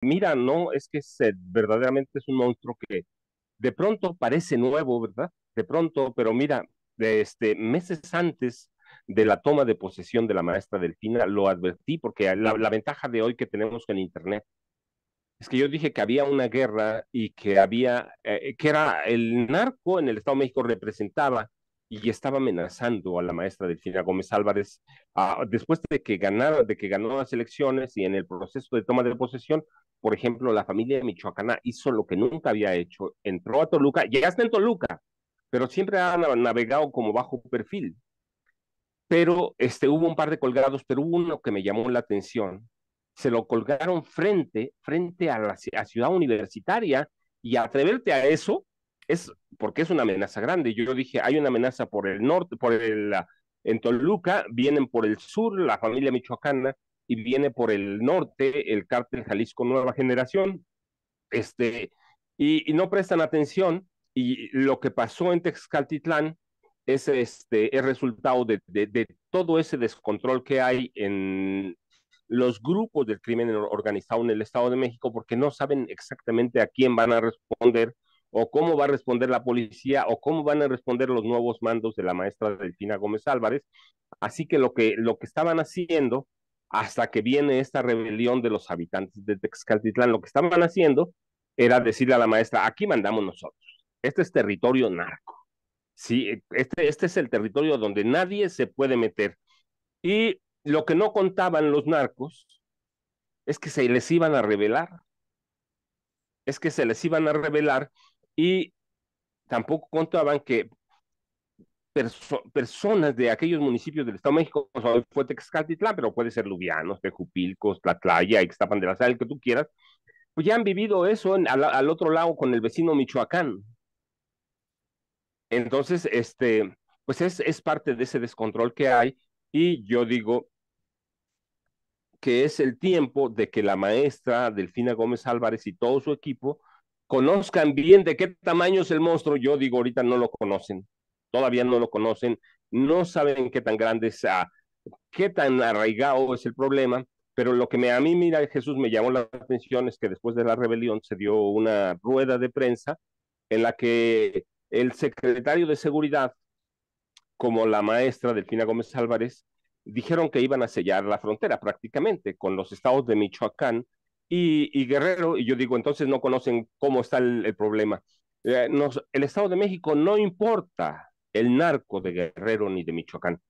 mira, no, es que verdaderamente es un monstruo que de pronto parece nuevo, ¿verdad? De pronto, pero mira, este, meses antes de la toma de posesión de la maestra Delfina, lo advertí, porque la, ventaja de hoy que tenemos con Internet es que yo dije que había una guerra y que había, eh, que era el narco en el Estado de México representaba y estaba amenazando a la maestra Delfina Gómez Álvarez ah, después de que ganara de que ganó las elecciones y en el proceso de toma de posesión, por ejemplo, la familia de michoacana hizo lo que nunca había hecho, entró a Toluca, llegaste en Toluca, pero siempre han navegado como bajo perfil. Pero este hubo un par de colgados, pero uno que me llamó la atención. Se lo colgaron frente frente a la ciudad universitaria y atreverte a eso es porque es una amenaza grande. Yo dije, hay una amenaza por el norte, por en Toluca, vienen por el sur la familia michoacana y viene por el norte el cártel Jalisco Nueva Generación. Este, y, no prestan atención y lo que pasó en Texcaltitlán es este resultado de, de todo ese descontrol que hay en los grupos del crimen organizado en el Estado de México porque no saben exactamente a quién van a responder o cómo va a responder la policía o cómo van a responder los nuevos mandos de la maestra Delfina Gómez Álvarez. Así que lo que, lo que estaban haciendo hasta que viene esta rebelión de los habitantes de Texcaltitlán, lo que estaban haciendo era decirle a la maestra, aquí mandamos nosotros, este es territorio narco, sí, este, este es el territorio donde nadie se puede meter. Y lo que no contaban los narcos es que se les iban a revelar, es que se les iban a revelar y tampoco contaban que personas de aquellos municipios del Estado de México, o sea, fue pero puede ser Lubianos, Tejupilcos, Tlatlaya, Ixtapan de la Sal, el que tú quieras, pues ya han vivido eso al, otro lado con el vecino Michoacán. Entonces, este, pues es, es parte de ese descontrol que hay y yo digo que es el tiempo de que la maestra Delfina Gómez Álvarez y todo su equipo conozcan bien de qué tamaño es el monstruo. Yo digo, ahorita no lo conocen, todavía no lo conocen, no saben qué tan grande es, ah, qué tan arraigado es el problema. Pero lo que me, a mí, mira, Jesús me llamó la atención es que después de la rebelión se dio una rueda de prensa en la que el secretario de Seguridad, como la maestra Delfina Gómez Álvarez, dijeron que iban a sellar la frontera prácticamente con los estados de Michoacán, y, Guerrero, y yo digo, entonces no conocen cómo está el, problema. Eh, el Estado de México no importa el narco de Guerrero ni de Michoacán.